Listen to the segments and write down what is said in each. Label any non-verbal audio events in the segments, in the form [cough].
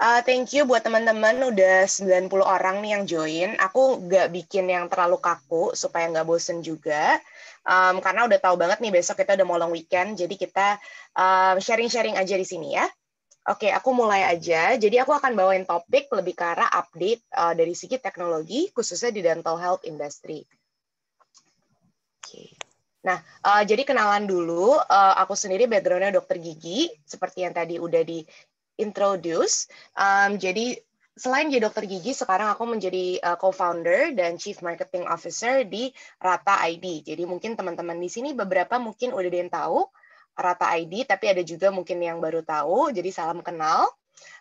Uh, thank you buat teman-teman udah 90 orang nih yang join. Aku nggak bikin yang terlalu kaku supaya nggak bosen juga. Um, karena udah tahu banget nih besok kita udah mau long weekend, jadi kita sharing-sharing um, aja di sini ya. Oke, okay, aku mulai aja. Jadi aku akan bawain topik lebih ke arah update uh, dari segi teknologi, khususnya di dental health industry. Nah, uh, jadi kenalan dulu, uh, aku sendiri backgroundnya dokter gigi, seperti yang tadi udah di introduce. Um, jadi selain jadi dokter gigi, sekarang aku menjadi uh, co-founder dan chief marketing officer di Rata ID. Jadi mungkin teman-teman di sini beberapa mungkin udah ada yang tahu Rata ID, tapi ada juga mungkin yang baru tahu. Jadi salam kenal.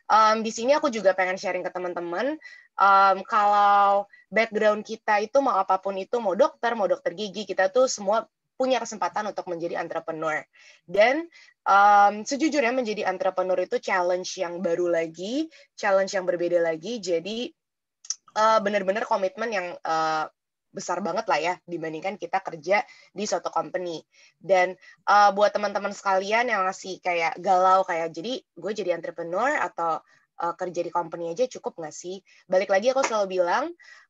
Um, di sini aku juga pengen sharing ke teman-teman um, kalau background kita itu mau apapun itu mau dokter mau dokter gigi kita tuh semua punya kesempatan untuk menjadi entrepreneur. Dan um, sejujurnya menjadi entrepreneur itu challenge yang baru lagi, challenge yang berbeda lagi. Jadi uh, benar-benar komitmen yang uh, besar banget lah ya dibandingkan kita kerja di suatu company. Dan uh, buat teman-teman sekalian yang masih kayak galau kayak jadi gue jadi entrepreneur atau uh, kerja di company aja cukup nggak sih? Balik lagi aku selalu bilang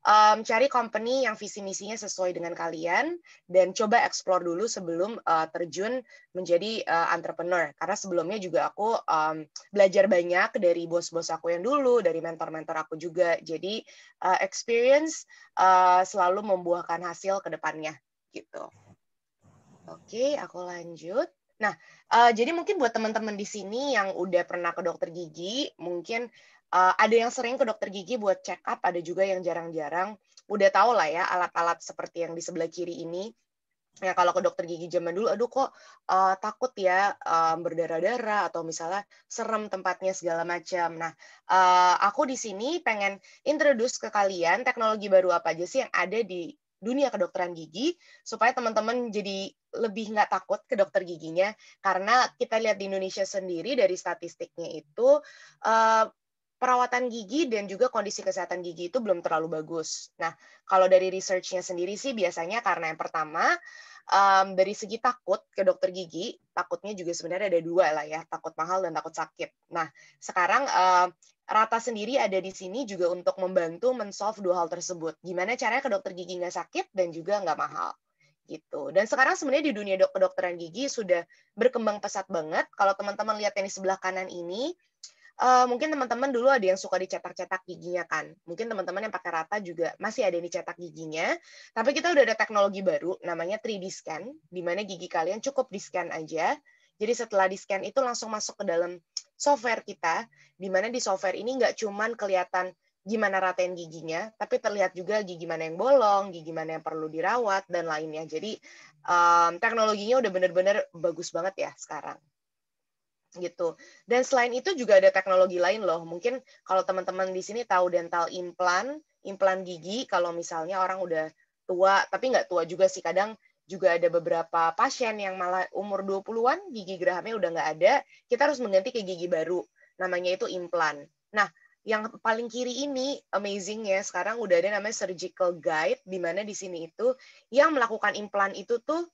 um, cari company yang visi misinya sesuai dengan kalian dan coba explore dulu sebelum uh, terjun menjadi uh, entrepreneur. Karena sebelumnya juga aku um, belajar banyak dari bos-bos aku yang dulu, dari mentor-mentor aku juga. Jadi uh, experience uh, selalu membuahkan hasil ke depannya gitu. Oke, okay, aku lanjut. Nah, uh, jadi mungkin buat teman-teman di sini yang udah pernah ke dokter gigi, mungkin uh, ada yang sering ke dokter gigi buat check up, ada juga yang jarang-jarang. Udah tau lah ya alat-alat seperti yang di sebelah kiri ini. Ya kalau ke dokter gigi zaman dulu, aduh kok uh, takut ya uh, berdarah-darah atau misalnya serem tempatnya segala macam. Nah, uh, aku di sini pengen introduce ke kalian teknologi baru apa aja sih yang ada di dunia kedokteran gigi supaya teman-teman jadi lebih nggak takut ke dokter giginya karena kita lihat di Indonesia sendiri dari statistiknya itu eh, perawatan gigi dan juga kondisi kesehatan gigi itu belum terlalu bagus. Nah, kalau dari researchnya sendiri sih biasanya karena yang pertama um, dari segi takut ke dokter gigi, takutnya juga sebenarnya ada dua lah ya, takut mahal dan takut sakit. Nah, sekarang uh, Rata sendiri ada di sini juga untuk membantu mensolve dua hal tersebut. Gimana caranya ke dokter gigi nggak sakit dan juga nggak mahal gitu. Dan sekarang sebenarnya di dunia dok kedokteran gigi sudah berkembang pesat banget. Kalau teman-teman lihat yang di sebelah kanan ini, uh, mungkin teman-teman dulu ada yang suka dicetak-cetak giginya kan. Mungkin teman-teman yang pakai rata juga masih ada yang dicetak giginya. Tapi kita udah ada teknologi baru namanya 3D scan di mana gigi kalian cukup di-scan aja. Jadi setelah di-scan itu langsung masuk ke dalam software kita di mana di software ini nggak cuman kelihatan gimana ratain giginya, tapi terlihat juga gigi mana yang bolong, gigi mana yang perlu dirawat dan lainnya. Jadi um, teknologinya udah bener-bener bagus banget ya sekarang gitu. Dan selain itu juga ada teknologi lain loh. Mungkin kalau teman-teman di sini tahu dental implant, implan gigi kalau misalnya orang udah tua, tapi nggak tua juga sih kadang juga ada beberapa pasien yang malah umur 20-an gigi gerahamnya udah nggak ada, kita harus mengganti ke gigi baru. Namanya itu implan. Nah, yang paling kiri ini amazing ya sekarang udah ada namanya surgical guide di mana di sini itu yang melakukan implan itu tuh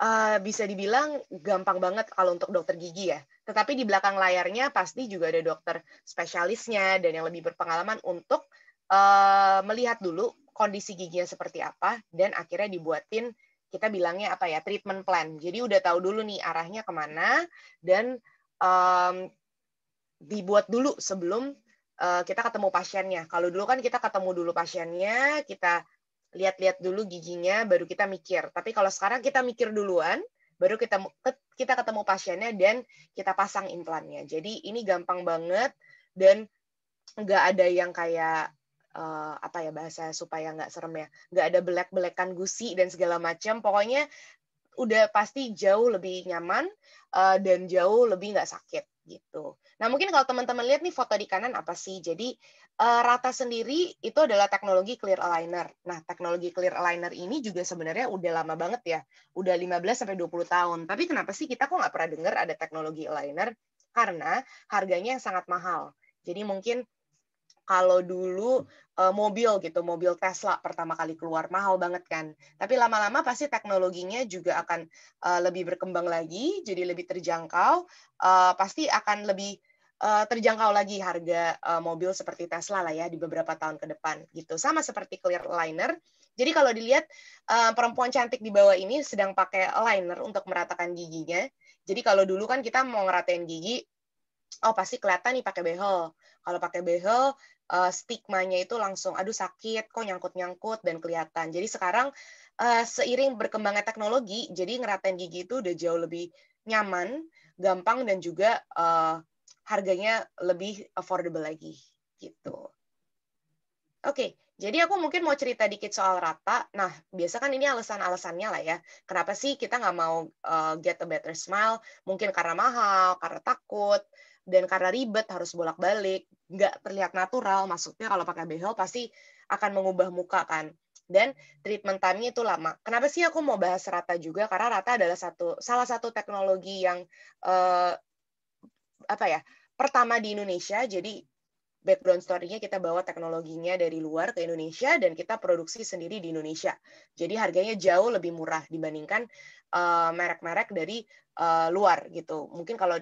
uh, bisa dibilang gampang banget kalau untuk dokter gigi ya. Tetapi di belakang layarnya pasti juga ada dokter spesialisnya dan yang lebih berpengalaman untuk uh, melihat dulu kondisi giginya seperti apa dan akhirnya dibuatin kita bilangnya apa ya treatment plan. Jadi udah tahu dulu nih arahnya kemana dan um, dibuat dulu sebelum uh, kita ketemu pasiennya. Kalau dulu kan kita ketemu dulu pasiennya, kita lihat-lihat dulu giginya baru kita mikir. Tapi kalau sekarang kita mikir duluan, baru kita kita ketemu pasiennya dan kita pasang implannya. Jadi ini gampang banget dan nggak ada yang kayak uh, apa ya bahasa supaya nggak serem ya, nggak ada belek-belekan gusi dan segala macam. Pokoknya udah pasti jauh lebih nyaman uh, dan jauh lebih nggak sakit gitu. Nah mungkin kalau teman-teman lihat nih foto di kanan apa sih? Jadi uh, Rata sendiri itu adalah teknologi clear aligner. Nah teknologi clear aligner ini juga sebenarnya udah lama banget ya, udah 15 sampai 20 tahun. Tapi kenapa sih kita kok nggak pernah dengar ada teknologi aligner? Karena harganya yang sangat mahal. Jadi mungkin kalau dulu eh, mobil gitu, mobil Tesla pertama kali keluar mahal banget kan. Tapi lama-lama pasti teknologinya juga akan eh, lebih berkembang lagi, jadi lebih terjangkau, eh, pasti akan lebih terjangkau lagi harga mobil seperti Tesla lah ya di beberapa tahun ke depan gitu. Sama seperti clear liner. Jadi kalau dilihat perempuan cantik di bawah ini sedang pakai liner untuk meratakan giginya. Jadi kalau dulu kan kita mau ngeratain gigi, oh pasti kelihatan nih pakai behel. Kalau pakai behel uh, stigmanya itu langsung aduh sakit kok nyangkut-nyangkut dan kelihatan. Jadi sekarang uh, seiring berkembangnya teknologi, jadi ngeratain gigi itu udah jauh lebih nyaman, gampang dan juga uh, harganya lebih affordable lagi gitu. Oke, okay, jadi aku mungkin mau cerita dikit soal rata. Nah, biasa kan ini alasan-alasannya lah ya. Kenapa sih kita nggak mau uh, get a better smile? Mungkin karena mahal, karena takut, dan karena ribet harus bolak-balik nggak terlihat natural maksudnya kalau pakai behel pasti akan mengubah muka kan dan treatment time-nya itu lama. Kenapa sih aku mau bahas Rata juga? Karena Rata adalah satu salah satu teknologi yang eh, apa ya pertama di Indonesia. Jadi background story-nya kita bawa teknologinya dari luar ke Indonesia dan kita produksi sendiri di Indonesia. Jadi harganya jauh lebih murah dibandingkan eh, merek-merek uh, dari uh, luar gitu. Mungkin kalau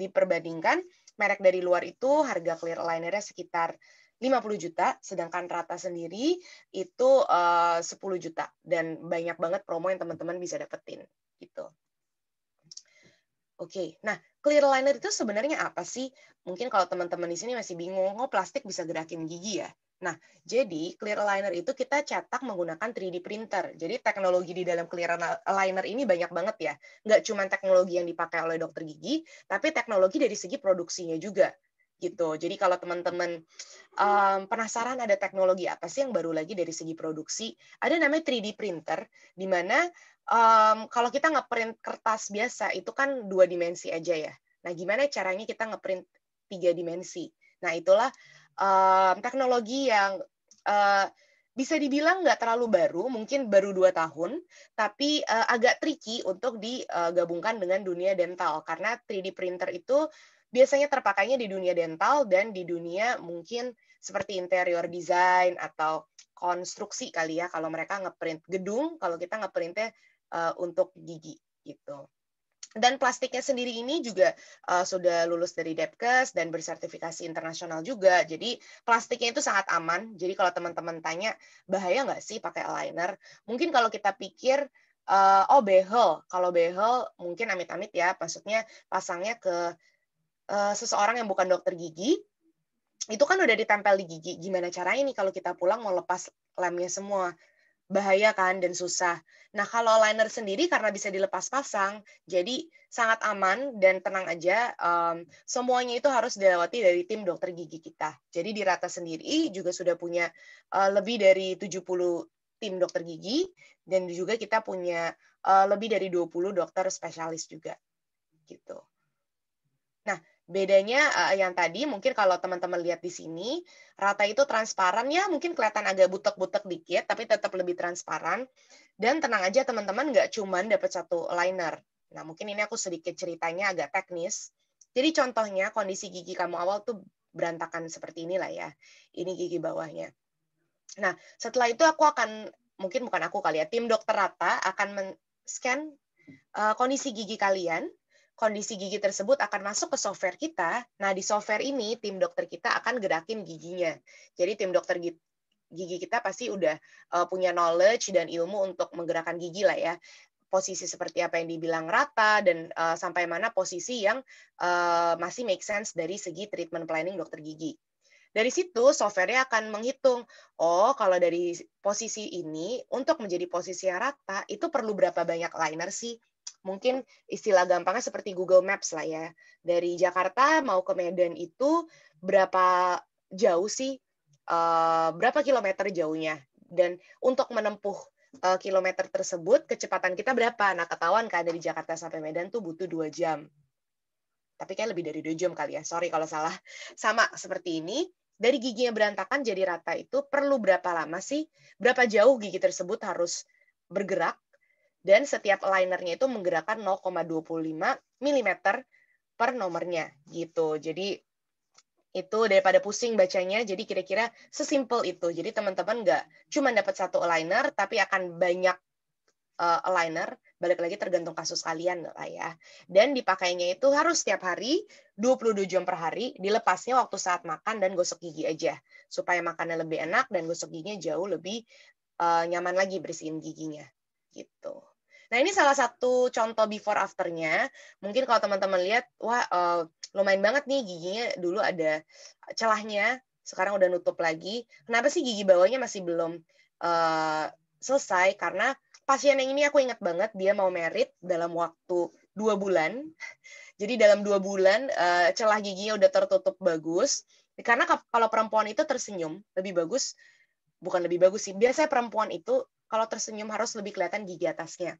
diperbandingkan merek dari luar itu harga clear alignernya sekitar 50 juta, sedangkan rata sendiri itu eh, uh, 10 juta dan banyak banget promo yang teman-teman bisa dapetin gitu. Oke, okay. nah clear liner itu sebenarnya apa sih? Mungkin kalau teman-teman di sini masih bingung, kok oh, plastik bisa gerakin gigi ya? Nah, jadi clear liner itu kita cetak menggunakan 3D printer. Jadi teknologi di dalam clear liner ini banyak banget ya. Nggak cuma teknologi yang dipakai oleh dokter gigi, tapi teknologi dari segi produksinya juga gitu. Jadi kalau teman-teman um, penasaran ada teknologi apa sih yang baru lagi dari segi produksi, ada namanya 3D printer di mana um, kalau kita ngeprint kertas biasa itu kan dua dimensi aja ya. Nah, gimana caranya kita ngeprint tiga dimensi? Nah, itulah um, teknologi yang uh, bisa dibilang nggak terlalu baru, mungkin baru dua tahun, tapi uh, agak tricky untuk digabungkan eh, dengan dunia dental karena 3D printer itu biasanya terpakainya di dunia dental dan di dunia mungkin seperti interior design atau konstruksi kali ya kalau mereka ngeprint gedung kalau kita ngeprintnya uh, untuk gigi gitu dan plastiknya sendiri ini juga uh, sudah lulus dari Depkes dan bersertifikasi internasional juga. Jadi plastiknya itu sangat aman. Jadi kalau teman-teman tanya bahaya nggak sih pakai aligner, mungkin kalau kita pikir uh, oh behel, kalau behel mungkin amit-amit ya, maksudnya pasangnya ke uh, seseorang yang bukan dokter gigi, itu kan udah ditempel di gigi. Gimana caranya nih kalau kita pulang mau lepas lemnya semua? bahaya kan dan susah. Nah, kalau liner sendiri karena bisa dilepas pasang, jadi sangat aman dan tenang aja. Um, semuanya itu harus dilewati dari tim dokter gigi kita. Jadi di Rata sendiri juga sudah punya uh, lebih dari 70 tim dokter gigi dan juga kita punya uh, lebih dari 20 dokter spesialis juga. Gitu. Bedanya uh, yang tadi mungkin kalau teman-teman lihat di sini, rata itu transparan ya, mungkin kelihatan agak butek-butek dikit, tapi tetap lebih transparan. Dan tenang aja teman-teman nggak cuman dapat satu liner. Nah, mungkin ini aku sedikit ceritanya agak teknis. Jadi contohnya kondisi gigi kamu awal tuh berantakan seperti inilah ya. Ini gigi bawahnya. Nah, setelah itu aku akan mungkin bukan aku kali ya, tim dokter Rata akan men-scan uh, kondisi gigi kalian kondisi gigi tersebut akan masuk ke software kita. Nah, di software ini tim dokter kita akan gerakin giginya. Jadi tim dokter gigi kita pasti udah eh, punya knowledge dan ilmu untuk menggerakkan gigi lah ya. Posisi seperti apa yang dibilang rata dan eh, sampai mana posisi yang eh, masih make sense dari segi treatment planning dokter gigi. Dari situ softwarenya akan menghitung, oh kalau dari posisi ini untuk menjadi posisi yang rata itu perlu berapa banyak liner sih? mungkin istilah gampangnya seperti Google Maps lah ya. Dari Jakarta mau ke Medan itu berapa jauh sih? Uh, berapa kilometer jauhnya? Dan untuk menempuh uh, kilometer tersebut kecepatan kita berapa? Nah, ketahuan kan dari Jakarta sampai Medan tuh butuh dua jam. Tapi kayak lebih dari dua jam kali ya. Sorry kalau salah. Sama seperti ini, dari giginya berantakan jadi rata itu perlu berapa lama sih? Berapa jauh gigi tersebut harus bergerak dan setiap alignernya itu menggerakkan 0,25 mm per nomornya gitu. Jadi itu daripada pusing bacanya, jadi kira-kira sesimpel itu. Jadi teman-teman nggak cuma dapat satu aligner, tapi akan banyak uh, aligner, balik lagi tergantung kasus kalian lah ya. Dan dipakainya itu harus setiap hari, 22 jam per hari, dilepasnya waktu saat makan dan gosok gigi aja. Supaya makannya lebih enak dan gosok giginya jauh lebih uh, nyaman lagi bersihin giginya. Gitu. Nah ini salah satu contoh before afternya. Mungkin kalau teman-teman lihat, wah uh, lumayan banget nih giginya dulu ada celahnya, sekarang udah nutup lagi. Kenapa sih gigi bawahnya masih belum uh, selesai? Karena pasien yang ini aku ingat banget dia mau merit dalam waktu dua bulan. Jadi dalam dua bulan uh, celah giginya udah tertutup bagus. Karena kalau perempuan itu tersenyum lebih bagus, bukan lebih bagus sih. Biasanya perempuan itu kalau tersenyum harus lebih kelihatan gigi atasnya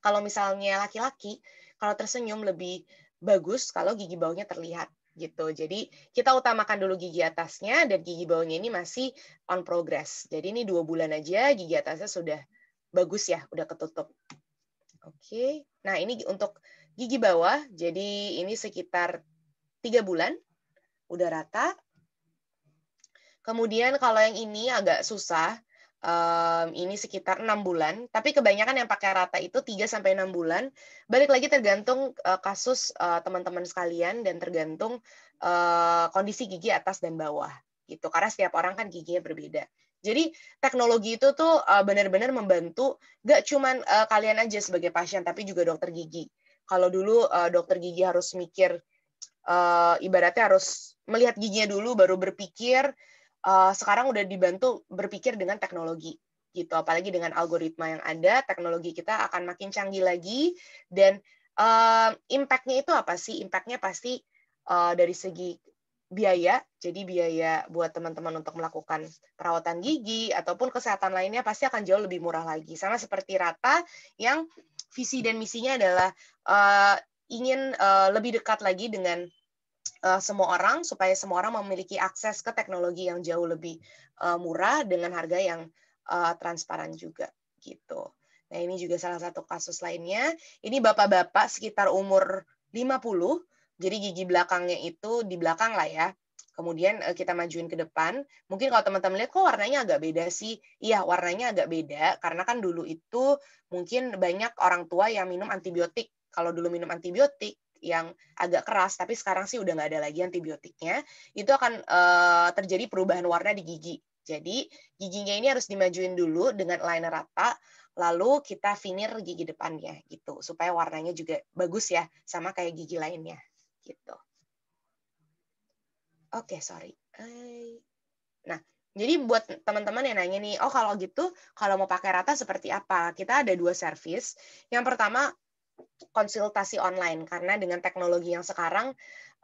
kalau misalnya laki-laki kalau tersenyum lebih bagus kalau gigi bawahnya terlihat gitu. Jadi kita utamakan dulu gigi atasnya dan gigi bawahnya ini masih on progress. Jadi ini dua bulan aja gigi atasnya sudah bagus ya, udah ketutup. Oke, nah ini untuk gigi bawah, jadi ini sekitar tiga bulan, udah rata. Kemudian kalau yang ini agak susah, um, ini sekitar enam bulan, tapi kebanyakan yang pakai rata itu 3 sampai enam bulan. Balik lagi tergantung uh, kasus eh, teman-teman uh, sekalian dan tergantung uh, kondisi gigi atas dan bawah gitu. Karena setiap orang kan giginya berbeda. Jadi teknologi itu tuh uh, benar-benar membantu gak cuman uh, kalian aja sebagai pasien tapi juga dokter gigi. Kalau dulu uh, dokter gigi harus mikir uh, ibaratnya harus melihat giginya dulu baru berpikir uh, sekarang udah dibantu berpikir dengan teknologi gitu apalagi dengan algoritma yang ada teknologi kita akan makin canggih lagi dan uh, impactnya itu apa sih impactnya pasti uh, dari segi biaya jadi biaya buat teman-teman untuk melakukan perawatan gigi ataupun kesehatan lainnya pasti akan jauh lebih murah lagi sama seperti rata yang visi dan misinya adalah uh, ingin uh, lebih dekat lagi dengan uh, semua orang supaya semua orang memiliki akses ke teknologi yang jauh lebih uh, murah dengan harga yang uh, transparan juga gitu. Nah, ini juga salah satu kasus lainnya. Ini bapak-bapak sekitar umur 50, jadi gigi belakangnya itu di belakang lah ya. Kemudian kita majuin ke depan. Mungkin kalau teman-teman lihat kok warnanya agak beda sih. Iya, warnanya agak beda karena kan dulu itu mungkin banyak orang tua yang minum antibiotik. Kalau dulu minum antibiotik, yang agak keras, tapi sekarang sih udah nggak ada lagi antibiotiknya, itu akan uh, terjadi perubahan warna di gigi. Jadi giginya ini harus dimajuin dulu dengan liner rata, lalu kita finir gigi depannya gitu, supaya warnanya juga bagus ya, sama kayak gigi lainnya gitu. Oke, okay, sorry. Nah, jadi buat teman-teman yang nanya nih, oh kalau gitu, kalau mau pakai rata seperti apa? Kita ada dua service. Yang pertama konsultasi online karena dengan teknologi yang sekarang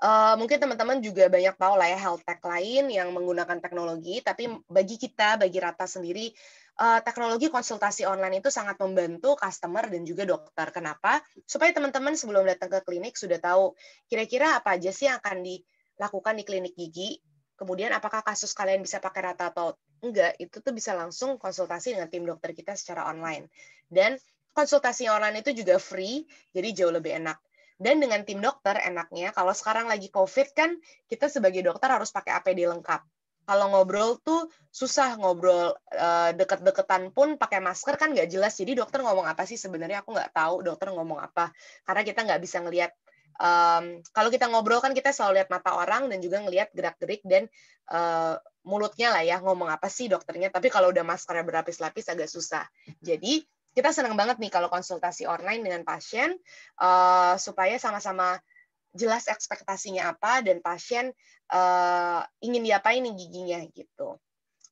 uh, mungkin teman-teman juga banyak tahu lah ya health tech lain yang menggunakan teknologi tapi bagi kita bagi Rata sendiri uh, teknologi konsultasi online itu sangat membantu customer dan juga dokter kenapa supaya teman-teman sebelum datang ke klinik sudah tahu kira-kira apa aja sih yang akan dilakukan di klinik gigi kemudian apakah kasus kalian bisa pakai Rata atau enggak itu tuh bisa langsung konsultasi dengan tim dokter kita secara online dan konsultasi online itu juga free, jadi jauh lebih enak. Dan dengan tim dokter enaknya, kalau sekarang lagi COVID kan kita sebagai dokter harus pakai APD lengkap. Kalau ngobrol tuh susah ngobrol eh, deket-deketan pun pakai masker kan nggak jelas. Jadi dokter ngomong apa sih sebenarnya aku nggak tahu dokter ngomong apa karena kita nggak bisa ngelihat. Um, kalau kita ngobrol kan kita selalu lihat mata orang dan juga ngelihat gerak-gerik dan uh, mulutnya lah ya ngomong apa sih dokternya. Tapi kalau udah maskernya berlapis-lapis agak susah. Jadi kita senang banget nih kalau konsultasi online dengan pasien uh, supaya sama-sama jelas ekspektasinya apa dan pasien uh, ingin diapain nih giginya gitu.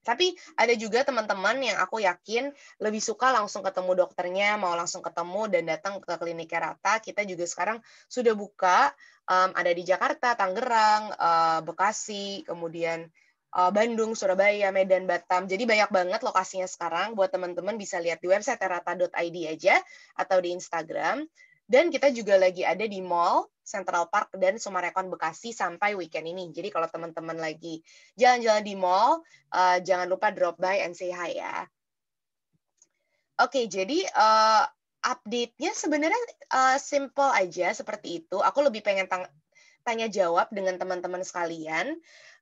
Tapi ada juga teman-teman yang aku yakin lebih suka langsung ketemu dokternya, mau langsung ketemu dan datang ke klinik Kerata. Kita juga sekarang sudah buka, um, ada di Jakarta, Tangerang, uh, Bekasi, kemudian uh, Bandung, Surabaya, Medan, Batam. Jadi banyak banget lokasinya sekarang buat teman-teman bisa lihat di website terata.id aja atau di Instagram. Dan kita juga lagi ada di Mall, Central Park, dan Sumarekon Bekasi sampai weekend ini. Jadi kalau teman-teman lagi jalan-jalan di mall, uh, jangan lupa drop by and say hi ya. Oke, okay, jadi uh, update-nya sebenarnya uh, simple aja seperti itu. Aku lebih pengen tanya jawab dengan teman-teman sekalian.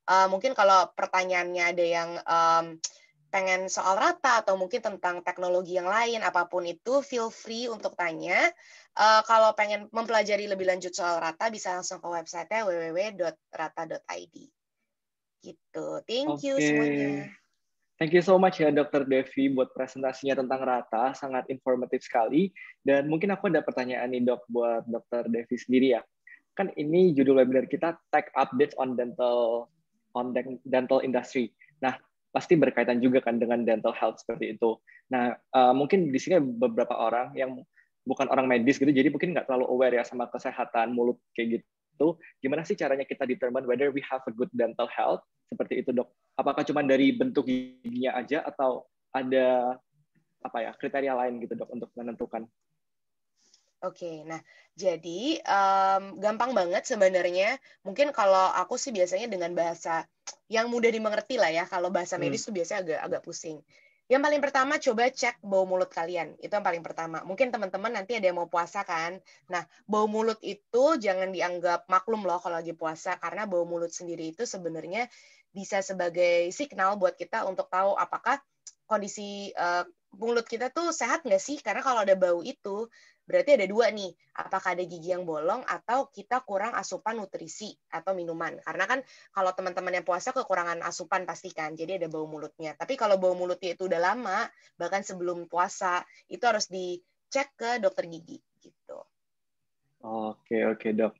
Uh, mungkin kalau pertanyaannya ada yang um, pengen soal rata atau mungkin tentang teknologi yang lain apapun itu feel free untuk tanya uh, kalau pengen mempelajari lebih lanjut soal rata bisa langsung ke website-nya www.rata.id gitu thank okay. you semuanya Thank you so much ya Dr. Devi buat presentasinya tentang rata, sangat informatif sekali. Dan mungkin aku ada pertanyaan nih dok buat Dr. Devi sendiri ya. Kan ini judul webinar kita Tech Updates on Dental on dental industry. Nah, pasti berkaitan juga kan dengan dental health seperti itu. Nah, uh, mungkin di sini beberapa orang yang bukan orang medis gitu, jadi mungkin nggak terlalu aware ya sama kesehatan mulut kayak gitu. Gimana sih caranya kita determine whether we have a good dental health? Seperti itu dok. Apakah cuma dari bentuk giginya aja atau ada apa ya kriteria lain gitu dok untuk menentukan Oke, nah jadi um, gampang banget sebenarnya. Mungkin kalau aku sih biasanya dengan bahasa yang mudah dimengerti lah ya. Kalau bahasa hmm. medis hmm. tuh biasanya agak agak pusing. Yang paling pertama coba cek bau mulut kalian. Itu yang paling pertama. Mungkin teman-teman nanti ada yang mau puasa kan. Nah, bau mulut itu jangan dianggap maklum loh kalau lagi puasa karena bau mulut sendiri itu sebenarnya bisa sebagai signal buat kita untuk tahu apakah kondisi uh, mulut kita tuh sehat nggak sih? Karena kalau ada bau itu Berarti ada dua nih, apakah ada gigi yang bolong atau kita kurang asupan nutrisi atau minuman. Karena kan kalau teman-teman yang puasa kekurangan asupan pastikan, jadi ada bau mulutnya. Tapi kalau bau mulutnya itu udah lama, bahkan sebelum puasa, itu harus dicek ke dokter gigi gitu. Oke, oke dok.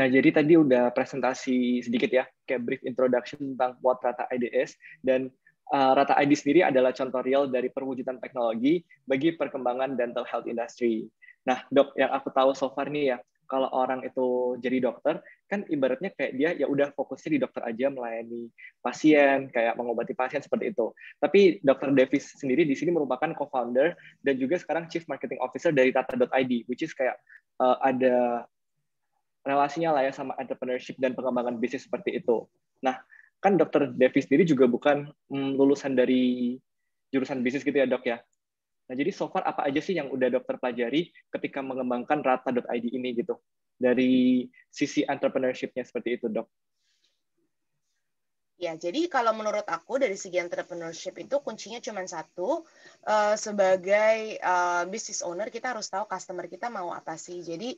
Nah, jadi tadi udah presentasi sedikit ya, kayak brief introduction tentang buat rata IDS, dan uh, Rata ID sendiri adalah contoh real dari perwujudan teknologi bagi perkembangan dental health industry. Nah, dok, yang aku tahu so far nih ya, kalau orang itu jadi dokter, kan ibaratnya kayak dia ya udah fokusnya di dokter aja melayani pasien, kayak mengobati pasien seperti itu. Tapi dokter Davis sendiri di sini merupakan co-founder dan juga sekarang Chief Marketing Officer dari Tata.id, which is kayak uh, ada relasinya lah ya sama entrepreneurship dan pengembangan bisnis seperti itu. Nah, kan dokter Davis sendiri juga bukan mm, lulusan dari jurusan bisnis gitu ya dok ya. Nah, jadi so far apa aja sih yang udah dokter pelajari ketika mengembangkan rata.id ini gitu? Dari sisi entrepreneurship-nya seperti itu, dok. Ya, jadi kalau menurut aku dari segi entrepreneurship itu kuncinya cuma satu. Eh, sebagai eh, business owner kita harus tahu customer kita mau apa sih. Jadi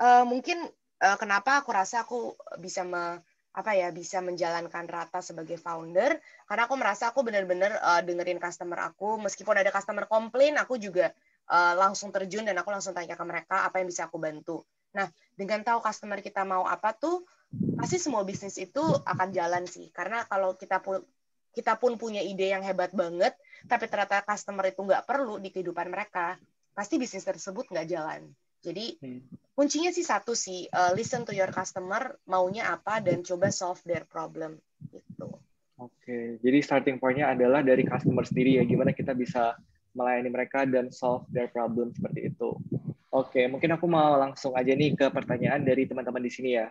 eh, mungkin kenapa aku rasa aku bisa me apa ya bisa menjalankan rata sebagai founder karena aku merasa aku benar-benar uh, dengerin customer aku meskipun ada customer komplain aku juga uh, langsung terjun dan aku langsung tanya ke mereka apa yang bisa aku bantu nah dengan tahu customer kita mau apa tuh pasti semua bisnis itu akan jalan sih karena kalau kita pun kita pun punya ide yang hebat banget tapi ternyata customer itu nggak perlu di kehidupan mereka pasti bisnis tersebut nggak jalan jadi hmm. kuncinya sih satu sih, uh, listen to your customer maunya apa dan coba solve their problem gitu. Oke, jadi starting point-nya adalah dari customer sendiri ya, gimana kita bisa melayani mereka dan solve their problem seperti itu. Oke, mungkin aku mau langsung aja nih ke pertanyaan dari teman-teman di sini ya.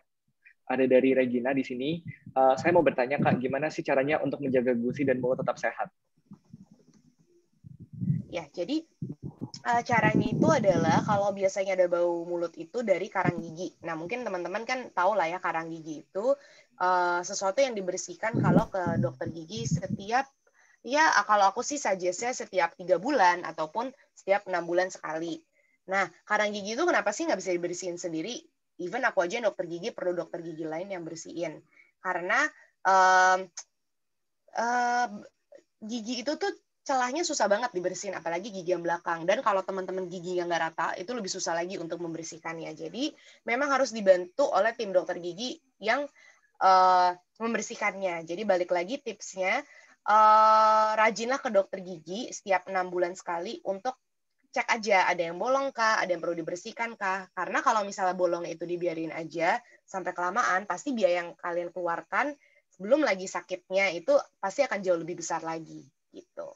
Ada dari Regina di sini. Uh, saya mau bertanya kak, gimana sih caranya untuk menjaga gusi dan mau tetap sehat? Ya, jadi uh, caranya itu adalah kalau biasanya ada bau mulut itu dari karang gigi. Nah, mungkin teman-teman kan tahu lah ya karang gigi itu uh, sesuatu yang dibersihkan kalau ke dokter gigi setiap ya kalau aku sih suggestnya setiap tiga bulan ataupun setiap enam bulan sekali. Nah, karang gigi itu kenapa sih nggak bisa dibersihin sendiri? Even aku aja dokter gigi perlu dokter gigi lain yang bersihin karena um, uh, gigi itu tuh celahnya susah banget dibersihin apalagi gigi yang belakang dan kalau teman-teman gigi yang nggak rata itu lebih susah lagi untuk membersihkannya jadi memang harus dibantu oleh tim dokter gigi yang uh, membersihkannya jadi balik lagi tipsnya uh, rajinlah ke dokter gigi setiap enam bulan sekali untuk cek aja ada yang bolong kah ada yang perlu dibersihkan kah karena kalau misalnya bolong itu dibiarin aja sampai kelamaan pasti biaya yang kalian keluarkan sebelum lagi sakitnya itu pasti akan jauh lebih besar lagi gitu.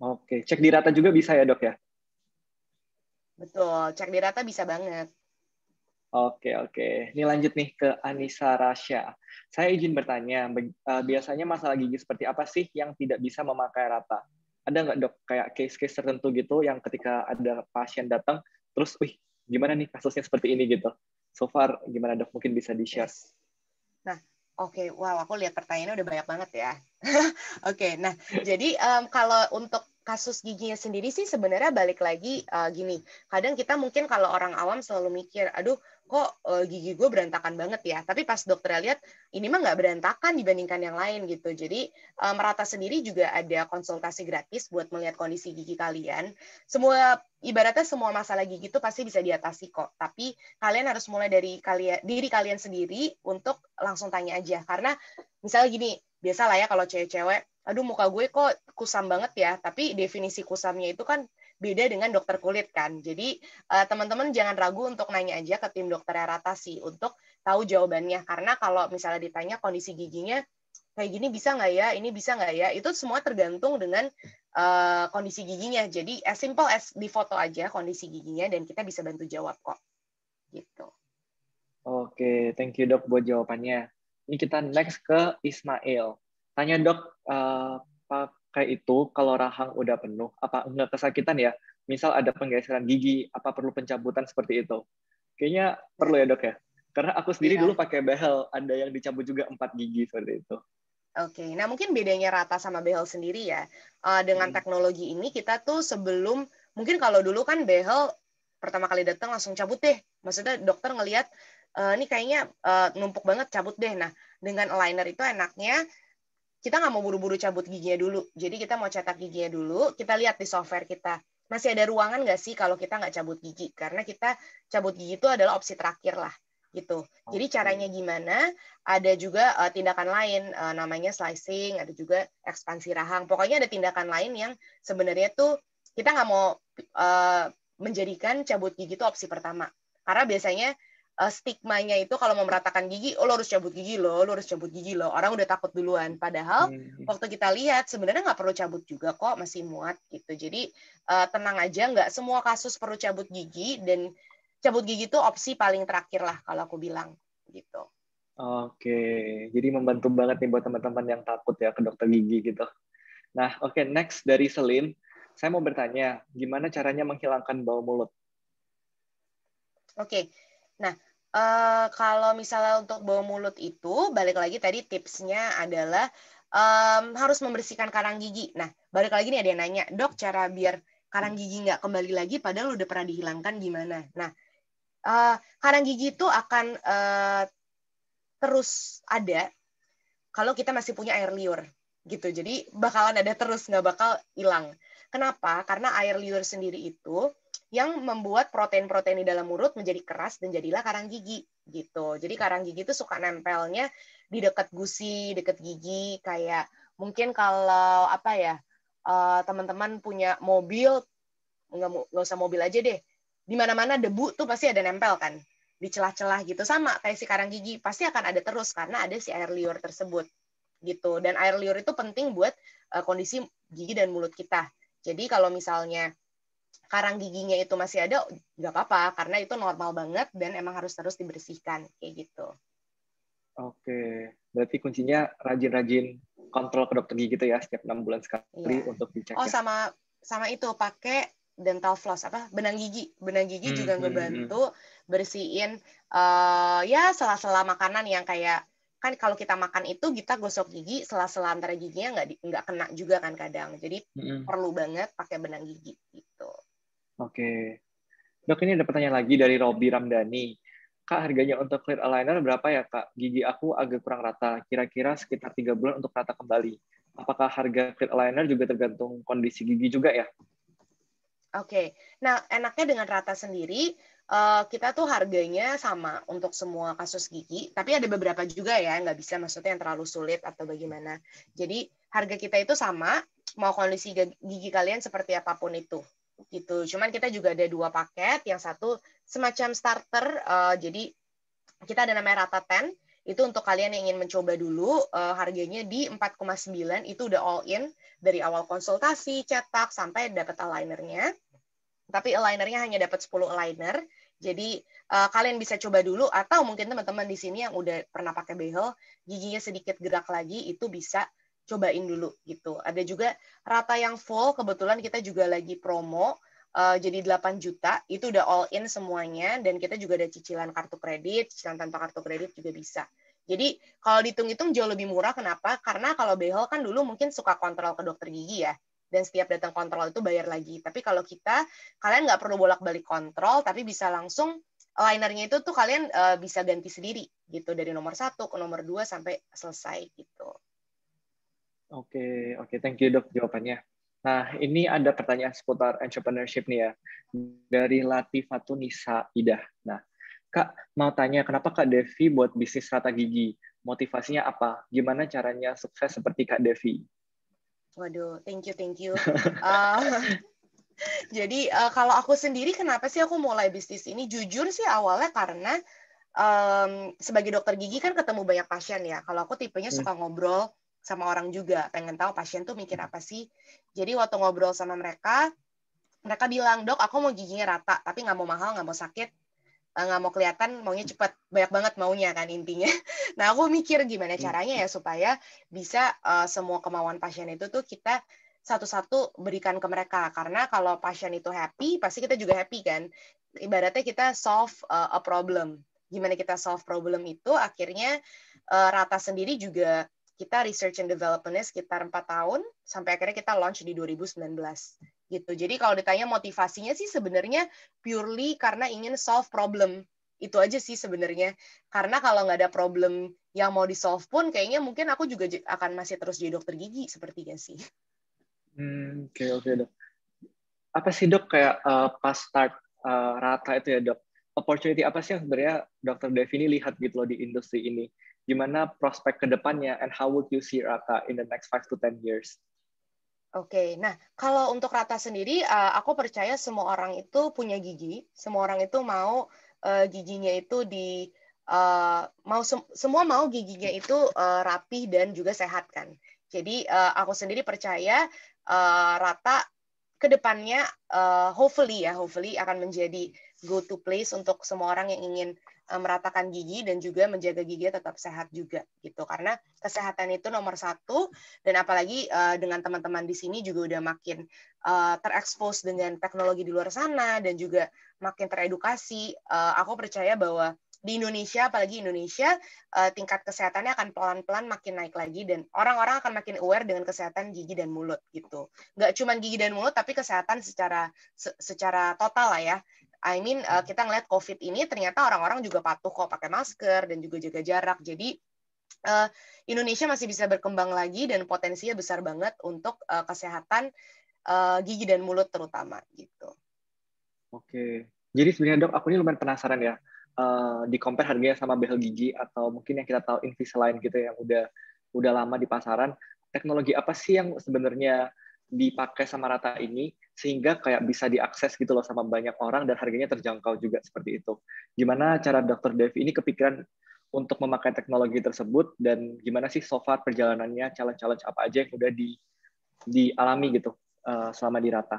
Oke, cek di rata juga bisa ya dok ya? Betul, cek di rata bisa banget. Oke, oke. Ini lanjut nih ke Anissa Rasya. Saya izin bertanya, eh, biasanya masalah gigi seperti apa sih yang tidak bisa memakai rata? Ada nggak dok kayak case-case tertentu gitu yang ketika ada pasien datang, terus, wih, gimana nih kasusnya seperti ini gitu? So far, gimana dok? Mungkin bisa di-share. Nah, Oke, okay, wow, aku lihat pertanyaannya udah banyak banget ya. [laughs] Oke, okay, nah jadi um, kalau untuk kasus giginya sendiri sih sebenarnya balik lagi uh, gini. Kadang kita mungkin kalau orang awam selalu mikir, aduh kok uh, gigi gue berantakan banget ya. Tapi pas dokter lihat ini mah nggak berantakan dibandingkan yang lain gitu. Jadi uh, merata sendiri juga ada konsultasi gratis buat melihat kondisi gigi kalian. Semua ibaratnya semua masalah gigi itu pasti bisa diatasi kok. Tapi kalian harus mulai dari kalian diri kalian sendiri untuk langsung tanya aja karena misalnya gini biasa lah ya kalau cewek-cewek aduh muka gue kok kusam banget ya tapi definisi kusamnya itu kan beda dengan dokter kulit kan jadi uh, teman-teman jangan ragu untuk nanya aja ke tim dokter sih untuk tahu jawabannya karena kalau misalnya ditanya kondisi giginya kayak gini bisa nggak ya ini bisa nggak ya itu semua tergantung dengan uh, kondisi giginya jadi as simple as di foto aja kondisi giginya dan kita bisa bantu jawab kok gitu oke thank you dok buat jawabannya ini kita next ke Ismail Tanya dok, uh, eh, pakai itu kalau rahang udah penuh, apa enggak kesakitan ya? Misal ada penggeseran gigi, apa perlu pencabutan seperti itu? Kayaknya perlu ya dok ya? Karena aku sendiri ya. dulu pakai behel, ada yang dicabut juga empat gigi seperti itu. Oke, okay. nah mungkin bedanya rata sama behel sendiri ya. Uh, dengan hmm. teknologi ini kita tuh sebelum mungkin kalau dulu kan behel pertama kali datang langsung cabut deh. Maksudnya dokter ngelihat uh, ini kayaknya uh, numpuk banget cabut deh. Nah dengan aligner itu enaknya kita nggak mau buru-buru cabut giginya dulu. Jadi kita mau cetak giginya dulu, kita lihat di software kita. Masih ada ruangan nggak sih kalau kita nggak cabut gigi? Karena kita cabut gigi itu adalah opsi terakhir lah gitu. Jadi caranya gimana? Ada juga uh, tindakan lain uh, namanya slicing, ada juga ekspansi rahang. Pokoknya ada tindakan lain yang sebenarnya tuh kita nggak mau uh, menjadikan cabut gigi itu opsi pertama. Karena biasanya uh, stigmanya itu kalau mau meratakan gigi, oh lo harus cabut gigi lo, lo harus cabut gigi lo. Orang udah takut duluan. Padahal hmm. waktu kita lihat sebenarnya nggak perlu cabut juga kok, masih muat gitu. Jadi uh, tenang aja, nggak semua kasus perlu cabut gigi dan cabut gigi itu opsi paling terakhir lah kalau aku bilang gitu. Oke, jadi membantu banget nih buat teman-teman yang takut ya ke dokter gigi gitu. Nah, oke okay, next dari Selin, saya mau bertanya, gimana caranya menghilangkan bau mulut? Oke, okay. nah Eh, kalau misalnya untuk bau mulut itu balik lagi tadi tipsnya adalah um, harus membersihkan karang gigi. Nah, balik lagi nih ada yang nanya, dok cara biar karang gigi nggak kembali lagi padahal udah pernah dihilangkan gimana? Nah, uh, karang gigi itu akan uh, terus ada kalau kita masih punya air liur gitu. Jadi bakalan ada terus nggak bakal hilang. Kenapa? Karena air liur sendiri itu yang membuat protein-protein di dalam mulut menjadi keras dan jadilah karang gigi gitu. Jadi karang gigi itu suka nempelnya di dekat gusi, dekat gigi kayak mungkin kalau apa ya teman eh, teman-teman punya mobil nggak nggak usah mobil aja deh di mana-mana debu tuh pasti ada nempel kan di celah-celah gitu sama kayak si karang gigi pasti akan ada terus karena ada si air liur tersebut gitu dan air liur itu penting buat uh, kondisi gigi dan mulut kita jadi kalau misalnya karang giginya itu masih ada nggak apa-apa karena itu normal banget dan emang harus terus dibersihkan kayak gitu. Oke, berarti kuncinya rajin-rajin kontrol ke dokter gigi gitu ya setiap enam bulan sekali iya. untuk dicek. Oh ya? sama sama itu pakai dental floss apa benang gigi benang gigi hmm, juga hmm, ngebantu hmm, bersihin uh, ya sela-sela makanan yang kayak kan kalau kita makan itu kita gosok gigi sela-sela antara giginya nggak nggak kena juga kan kadang jadi -hmm. hmm. perlu banget pakai benang gigi gitu Oke. Dok, ini ada pertanyaan lagi dari Robi Ramdhani. Kak, harganya untuk clear aligner berapa ya, Kak? Gigi aku agak kurang rata, kira-kira sekitar tiga bulan untuk rata kembali. Apakah harga clear aligner juga tergantung kondisi gigi juga ya? Oke, nah enaknya dengan rata sendiri, eh, kita tuh harganya sama untuk semua kasus gigi, tapi ada beberapa juga ya nggak bisa maksudnya yang terlalu sulit atau bagaimana. Jadi harga kita itu sama, mau kondisi gigi kalian seperti apapun itu gitu. Cuman kita juga ada dua paket, yang satu semacam starter, uh, jadi kita ada namanya Rata 10, itu untuk kalian yang ingin mencoba dulu, uh, harganya di 4,9, itu udah all in, dari awal konsultasi, cetak, sampai dapat alignernya. Tapi alignernya hanya dapat 10 aligner, jadi uh, kalian bisa coba dulu, atau mungkin teman-teman di sini yang udah pernah pakai behel, giginya sedikit gerak lagi, itu bisa cobain dulu gitu. Ada juga rata yang full, kebetulan kita juga lagi promo, uh, jadi 8 juta, itu udah all in semuanya, dan kita juga ada cicilan kartu kredit, cicilan tanpa kartu kredit juga bisa. Jadi kalau dihitung-hitung jauh lebih murah, kenapa? Karena kalau behel kan dulu mungkin suka kontrol ke dokter gigi ya, dan setiap datang kontrol itu bayar lagi. Tapi kalau kita, kalian nggak perlu bolak-balik kontrol, tapi bisa langsung linernya itu tuh kalian uh, bisa ganti sendiri gitu dari nomor satu ke nomor dua sampai selesai gitu. Oke, okay, oke, okay. thank you dok jawabannya. Nah, ini ada pertanyaan seputar entrepreneurship nih ya dari Latifatun Nisa Ida. Nah, Kak mau tanya kenapa Kak Devi buat bisnis rata gigi? Motivasinya apa? Gimana caranya sukses seperti Kak Devi? Waduh, thank you, thank you. Uh, [laughs] [laughs] jadi uh, kalau aku sendiri kenapa sih aku mulai bisnis ini? Jujur sih awalnya karena um, sebagai dokter gigi kan ketemu banyak pasien ya. Kalau aku tipenya hmm. suka ngobrol sama orang juga pengen tahu pasien tuh mikir apa sih jadi waktu ngobrol sama mereka mereka bilang dok aku mau giginya rata tapi nggak mau mahal nggak mau sakit eh, nggak mau kelihatan maunya cepat banyak banget maunya kan intinya [laughs] nah aku mikir gimana iya. caranya ya supaya bisa uh, semua kemauan pasien itu tuh kita satu-satu berikan ke mereka karena kalau pasien itu happy pasti kita juga happy kan ibaratnya kita solve uh, a problem gimana kita solve problem itu akhirnya uh, rata sendiri juga kita research and development-nya sekitar empat tahun sampai akhirnya kita launch di 2019 gitu. Jadi kalau ditanya motivasinya sih sebenarnya purely karena ingin solve problem itu aja sih sebenarnya karena kalau nggak ada problem yang mau di solve pun kayaknya mungkin aku juga akan masih terus jadi dokter gigi sepertinya sih. Hmm, oke okay, oke okay, dok. Apa sih dok kayak uh, pas start uh, rata itu ya dok? Opportunity apa sih yang sebenarnya dokter Devi ini lihat gitu loh di industri ini? gimana prospek kedepannya, and how would you see Rata in the next 5 to 10 years? Oke, okay. nah kalau untuk Rata sendiri, uh, aku percaya semua orang itu punya gigi, semua orang itu mau uh, giginya itu di uh, mau sem semua mau giginya itu uh, rapih dan juga sehat kan. Jadi uh, aku sendiri percaya uh, Rata kedepannya uh, hopefully ya hopefully akan menjadi go to place untuk semua orang yang ingin Eh, meratakan gigi dan juga menjaga gigi tetap sehat juga gitu karena kesehatan itu nomor satu dan apalagi uh, dengan teman-teman di sini juga udah makin uh, terekspos dengan teknologi di luar sana dan juga makin teredukasi uh, aku percaya bahwa di Indonesia apalagi Indonesia uh, tingkat kesehatannya akan pelan-pelan makin naik lagi dan orang-orang akan makin aware dengan kesehatan gigi dan mulut gitu nggak cuma gigi dan mulut tapi kesehatan secara se secara total lah ya I mean uh, kita ngeliat COVID ini ternyata orang-orang juga patuh kok pakai masker dan juga jaga jarak. Jadi uh, Indonesia masih bisa berkembang lagi dan potensinya besar banget untuk uh, kesehatan uh, gigi dan mulut terutama gitu. Oke, jadi sebenarnya dok aku ini lumayan penasaran ya. Uh, di compare harganya sama behel gigi atau mungkin yang kita tahu Invisalign gitu ya, yang udah udah lama di pasaran teknologi apa sih yang sebenarnya dipakai sama rata ini sehingga kayak bisa diakses gitu loh sama banyak orang dan harganya terjangkau juga seperti itu. Gimana cara Dr. Dev ini kepikiran untuk memakai teknologi tersebut dan gimana sih so far perjalanannya challenge-challenge apa aja yang udah di dialami gitu uh, selama di rata?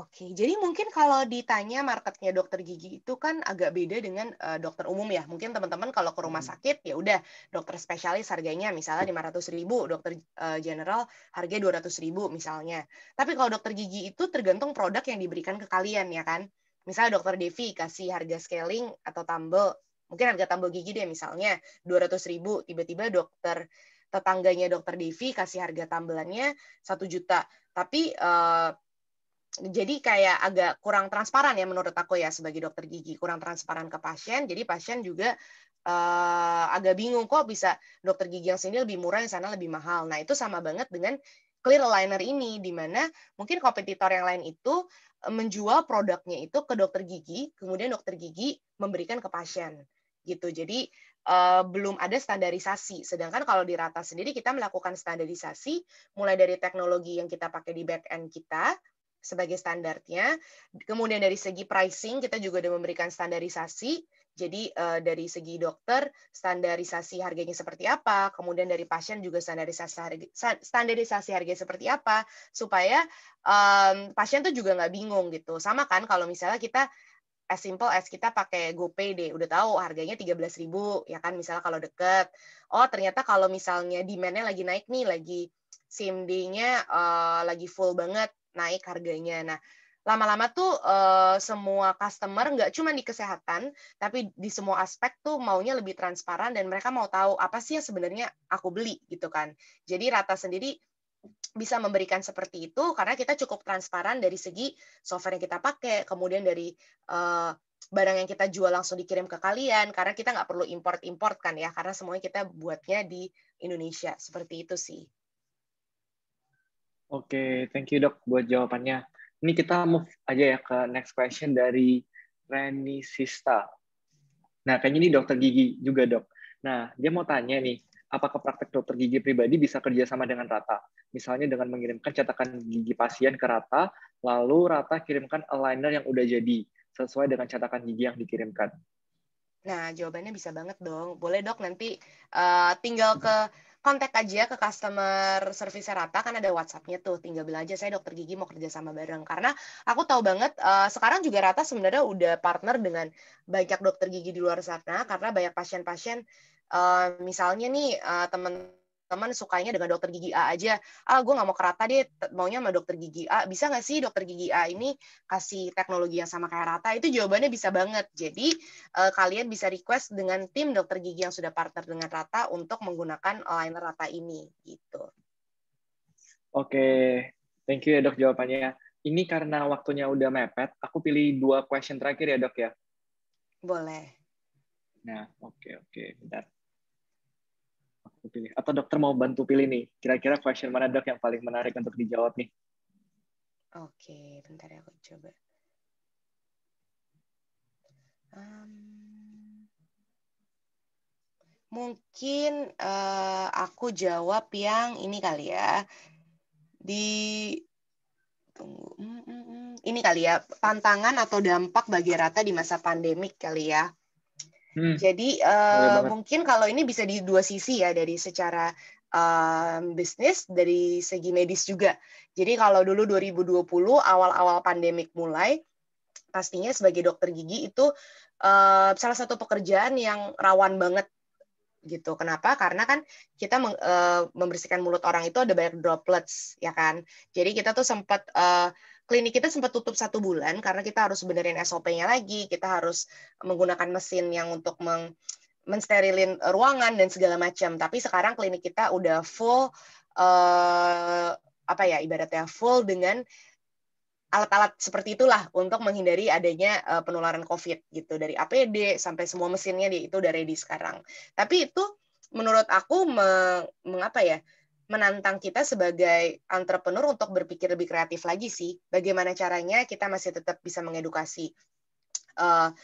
Oke, jadi mungkin kalau ditanya marketnya dokter gigi itu kan agak beda dengan uh, dokter umum ya. Mungkin teman-teman kalau ke rumah hmm. sakit ya udah dokter spesialis harganya misalnya 500 iya. ribu, dokter uh, general harga 200 ribu misalnya. Tapi kalau dokter gigi itu tergantung produk yang diberikan ke kalian ya kan. Misalnya dokter Devi kasih harga scaling atau tumble, mungkin harga tumble gigi deh misalnya 200 ribu, tiba-tiba dokter tetangganya dokter Devi kasih harga tambelannya satu juta. Tapi uh, jadi kayak agak kurang transparan ya menurut aku ya sebagai dokter gigi kurang transparan ke pasien jadi pasien juga uh, agak bingung kok bisa dokter gigi yang sini lebih murah yang sana lebih mahal nah itu sama banget dengan clear liner ini di mana mungkin kompetitor yang lain itu eh, menjual produknya itu ke dokter gigi kemudian dokter gigi memberikan ke pasien gitu jadi uh, belum ada standarisasi. Sedangkan kalau di Rata sendiri kita melakukan standarisasi mulai dari teknologi yang kita pakai di back end kita, sebagai standarnya. Kemudian dari segi pricing kita juga sudah memberikan standarisasi. Jadi eh, dari segi dokter standarisasi harganya seperti apa, kemudian dari pasien juga standarisasi harga, standarisasi harga seperti apa, supaya um, pasien tuh juga nggak bingung gitu. Sama kan kalau misalnya kita as simple as kita pakai GoPay deh, udah tahu harganya 13.000 ya kan misalnya kalau deket. Oh, ternyata kalau misalnya demand-nya lagi naik nih, lagi sim nya uh, eh, lagi full banget naik harganya. Nah, lama-lama tuh uh, semua customer nggak cuma di kesehatan, tapi di semua aspek tuh maunya lebih transparan dan mereka mau tahu apa sih yang sebenarnya aku beli gitu kan. Jadi Rata sendiri bisa memberikan seperti itu karena kita cukup transparan dari segi software yang kita pakai, kemudian dari uh, barang yang kita jual langsung dikirim ke kalian karena kita nggak perlu import-import kan ya karena semuanya kita buatnya di Indonesia seperti itu sih. Oke, thank you dok buat jawabannya. Ini kita move aja ya ke next question dari Reni Sista. Nah, kayaknya ini dokter gigi juga dok. Nah, dia mau tanya nih, apakah praktek dokter gigi pribadi bisa kerjasama dengan Rata? Misalnya dengan mengirimkan cetakan gigi pasien ke Rata, lalu Rata kirimkan aligner yang udah jadi sesuai dengan cetakan gigi yang dikirimkan. Nah, jawabannya bisa banget dong. Boleh dok nanti uh, tinggal ke kontak aja ke customer service Rata kan ada WhatsAppnya tuh tinggal bilang aja saya dokter gigi mau kerja sama bareng karena aku tahu banget uh, sekarang juga Rata sebenarnya udah partner dengan banyak dokter gigi di luar sana karena banyak pasien-pasien uh, misalnya nih uh, eh, teman teman sukanya dengan dokter gigi A aja ah gue nggak mau kerata deh maunya sama dokter gigi A bisa nggak sih dokter gigi A ini kasih teknologi yang sama kayak rata itu jawabannya bisa banget jadi eh, kalian bisa request dengan tim dokter gigi yang sudah partner dengan rata untuk menggunakan aligner rata ini gitu oke okay. thank you ya dok jawabannya ini karena waktunya udah mepet aku pilih dua question terakhir ya dok ya boleh nah oke okay, oke okay. bentar pilih? Atau dokter mau bantu pilih nih? Kira-kira question mana dok yang paling menarik untuk dijawab nih? Oke, bentar ya aku coba. Um, mungkin uh, aku jawab yang ini kali ya. Di tunggu. Mm, mm, mm. Ini kali ya, tantangan atau dampak bagi rata di masa pandemik kali ya. Hmm. Jadi uh, mungkin kalau ini bisa di dua sisi ya dari secara um, bisnis dari segi medis juga. Jadi kalau dulu 2020 awal-awal pandemik mulai pastinya sebagai dokter gigi itu uh, salah satu pekerjaan yang rawan banget gitu. Kenapa? Karena kan kita meng, uh, membersihkan mulut orang itu ada banyak droplets ya kan. Jadi kita tuh sempat uh, klinik kita sempat tutup satu bulan karena kita harus benerin SOP-nya lagi, kita harus menggunakan mesin yang untuk meng mensterilin ruangan dan segala macam. Tapi sekarang klinik kita udah full uh, apa ya ibaratnya full dengan alat-alat seperti itulah untuk menghindari adanya uh, penularan COVID gitu dari APD sampai semua mesinnya dia itu udah ready sekarang. Tapi itu menurut aku meng, mengapa ya? menantang kita sebagai entrepreneur untuk berpikir lebih kreatif lagi sih. Bagaimana caranya kita masih tetap bisa mengedukasi. Uh,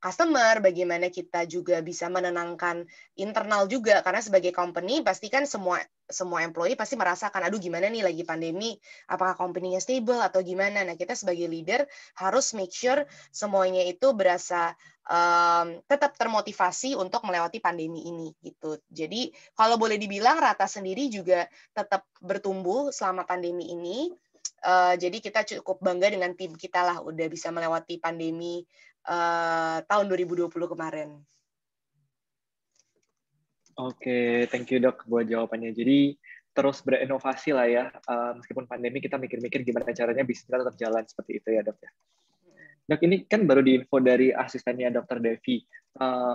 customer, bagaimana kita juga bisa menenangkan internal juga karena sebagai company pasti kan semua semua employee pasti merasakan aduh gimana nih lagi pandemi, apakah company-nya stable atau gimana. Nah, kita sebagai leader harus make sure semuanya itu berasa um, tetap termotivasi untuk melewati pandemi ini gitu. Jadi, kalau boleh dibilang Rata sendiri juga tetap bertumbuh selama pandemi ini. Uh, jadi kita cukup bangga dengan tim kita lah udah bisa melewati pandemi Eh, tahun 2020 kemarin. Oke, okay, thank you dok buat jawabannya. Jadi terus berinovasi lah ya, uh, meskipun pandemi kita mikir-mikir gimana caranya bisnis kita tetap jalan seperti itu ya dok ya. Dok ini kan baru diinfo dari asistennya dokter Devi, uh,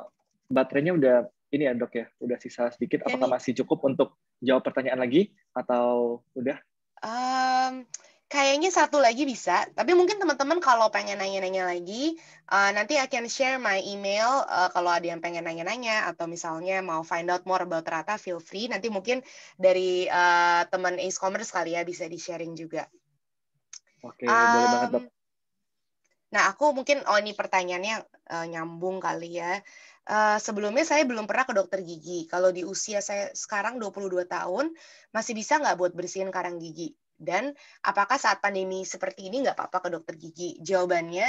baterainya udah ini ya dok ya, udah sisa sedikit. Apakah masih cukup untuk jawab pertanyaan lagi atau udah? Um, kayaknya satu lagi bisa, tapi mungkin teman-teman kalau pengen nanya-nanya lagi, uh, nanti I can share my email uh, kalau ada yang pengen nanya-nanya atau misalnya mau find out more about Rata, feel free. Nanti mungkin dari uh, teman Ace Commerce kali ya bisa di-sharing juga. Oke, um, boleh banget, Nah, aku mungkin, oh ini pertanyaannya uh, nyambung kali ya. Uh, sebelumnya saya belum pernah ke dokter gigi. Kalau di usia saya sekarang 22 tahun, masih bisa nggak buat bersihin karang gigi? Dan apakah saat pandemi seperti ini nggak apa-apa ke dokter gigi? Jawabannya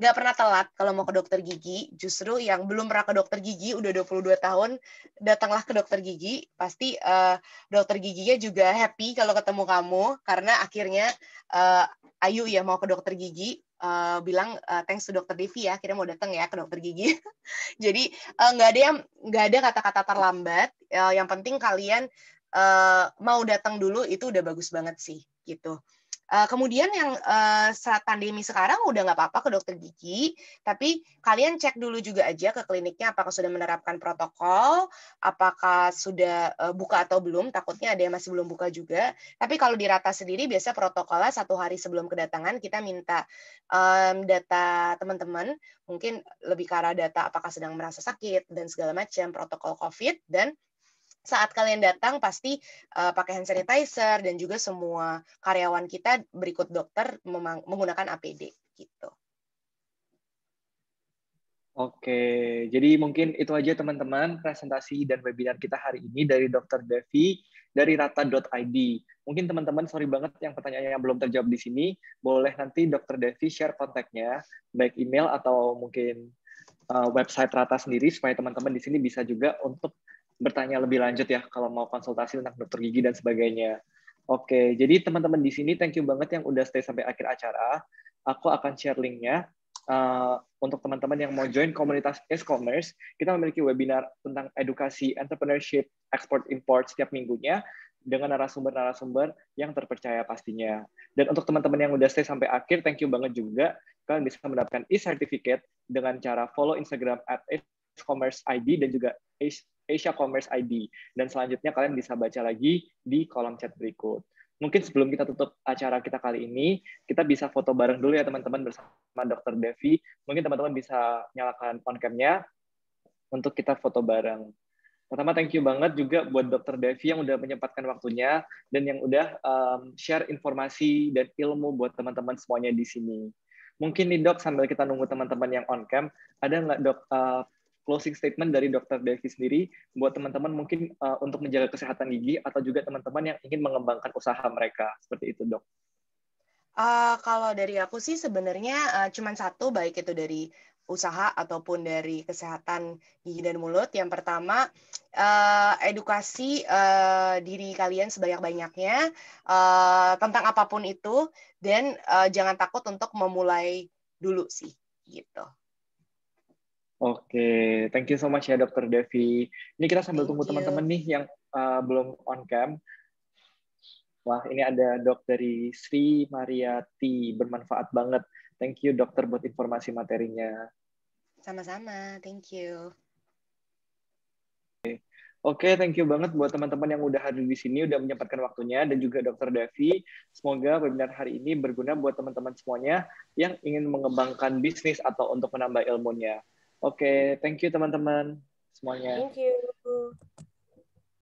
nggak pernah telat kalau mau ke dokter gigi. Justru yang belum pernah ke dokter gigi udah 22 tahun datanglah ke dokter gigi. Pasti uh, dokter giginya juga happy kalau ketemu kamu karena akhirnya uh, Ayu ya mau ke dokter gigi uh, bilang uh, thanks to dokter Devi ya akhirnya mau datang ya ke dokter gigi [laughs] jadi nggak uh, ada yang nggak ada kata-kata terlambat uh, yang penting kalian uh, mau datang dulu itu udah bagus banget sih gitu. Uh, kemudian yang uh, saat pandemi sekarang udah nggak apa-apa ke dokter gigi, tapi kalian cek dulu juga aja ke kliniknya apakah sudah menerapkan protokol, apakah sudah uh, buka atau belum. Takutnya ada yang masih belum buka juga. Tapi kalau di Rata sendiri biasa protokolnya satu hari sebelum kedatangan kita minta um, data teman-teman, mungkin lebih ke arah data apakah sedang merasa sakit dan segala macam protokol COVID dan saat kalian datang pasti uh, pakai hand sanitizer dan juga semua karyawan kita berikut dokter menggunakan APD gitu. Oke, jadi mungkin itu aja teman-teman presentasi dan webinar kita hari ini dari Dr. Devi dari rata.id. Mungkin teman-teman sorry banget yang pertanyaannya yang belum terjawab di sini, boleh nanti Dr. Devi share kontaknya baik email atau mungkin eh, website Rata sendiri supaya teman-teman di sini bisa juga untuk bertanya lebih lanjut ya kalau mau konsultasi tentang dokter gigi dan sebagainya. Oke, jadi teman-teman di sini thank you banget yang udah stay sampai akhir acara. Aku akan share linknya uh, untuk teman-teman yang mau join komunitas e-commerce. Kita memiliki webinar tentang edukasi entrepreneurship, export import setiap minggunya dengan narasumber-narasumber yang terpercaya pastinya. Dan untuk teman-teman yang udah stay sampai akhir, thank you banget juga. Kalian bisa mendapatkan e-certificate dengan cara follow Instagram at e-commerce ID dan juga Asia Commerce ID. Dan selanjutnya kalian bisa baca lagi di kolom chat berikut. Mungkin sebelum kita tutup acara kita kali ini, kita bisa foto bareng dulu ya teman-teman bersama Dr. Devi. Mungkin teman-teman bisa nyalakan on-cam-nya untuk kita foto bareng. Pertama, thank you banget juga buat Dr. Devi yang udah menyempatkan waktunya dan yang udah um, share informasi dan ilmu buat teman-teman semuanya di sini. Mungkin nih dok, sambil kita nunggu teman-teman yang on cam, ada nggak dok uh, closing statement dari Dr. Devi sendiri buat teman-teman mungkin uh, untuk menjaga kesehatan gigi atau juga teman-teman yang ingin mengembangkan usaha mereka seperti itu, dok. Uh, kalau dari aku sih sebenarnya uh, eh, cuma satu baik itu dari usaha ataupun dari kesehatan gigi dan mulut. Yang pertama, uh, edukasi uh, diri kalian sebanyak-banyaknya uh, tentang apapun itu, dan uh, jangan takut untuk memulai dulu sih, gitu. Oke, okay. thank you so much ya Dokter Devi. Ini kita sambil thank tunggu teman-teman nih yang uh, belum on cam. Wah, ini ada dok dari Sri Mariati, bermanfaat banget. Thank you dokter buat informasi materinya. Sama-sama, thank you. Oke, okay, thank you banget buat teman-teman yang udah hadir di sini, udah menyempatkan waktunya, dan juga Dokter Devi. Semoga webinar hari ini berguna buat teman-teman semuanya yang ingin mengembangkan bisnis atau untuk menambah ilmunya. Oke, okay, thank you teman-teman semuanya. Thank you.